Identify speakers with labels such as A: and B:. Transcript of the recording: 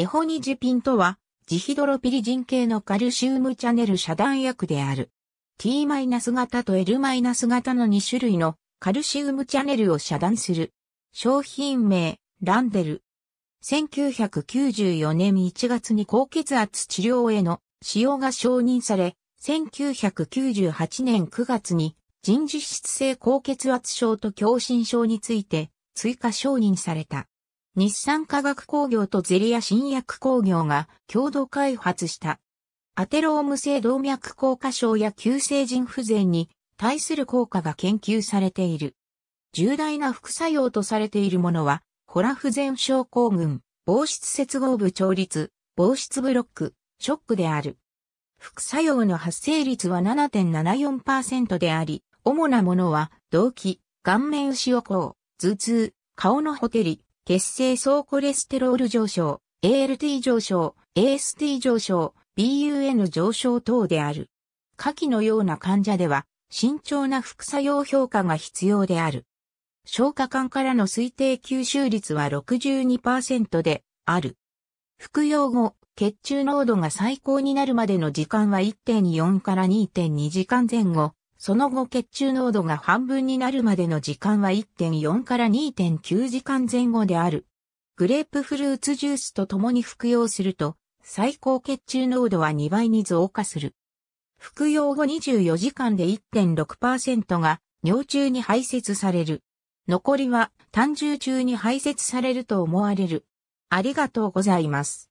A: エホ
B: ニジピンとは、ジヒドロピリジン系のカルシウムチャネル遮断薬である。T- 型と L- 型の2種類のカルシウムチャネルを遮断する。商品名、ランデル。1994年1月に高血圧治療への使用が承認され、1998年9月に人事質性高血圧症と狭心症について追加承認された。日産化学工業とゼリア新薬工業が共同開発した。アテローム性動脈硬化症や急性腎不全に対する効果が研究されている。重大な副作用とされているものは、ホラ不全症候群、防湿接合部調律、防湿ブロック、ショックである。副作用の発生率は7.74%であり、主なものは、動悸、顔面牛瘍口、頭痛、顔のほてり、血清総コレステロール上昇、ALT 上昇、AST 上昇、BUN 上昇等である。下記のような患者では、慎重な副作用評価が必要である。消化管からの推定吸収率は62%である。服用後、血中濃度が最高になるまでの時間は1.4から2.2時間前後その後血中濃度が半分になるまでの時間は1.4から2.9時間前後である。グレープフルーツジュースと共に服用すると、最高血中濃度は2倍に増加する。服用後24時間で1.6%が尿中に排泄される。残りは単純中に排泄されると思われる。ありがとうございます。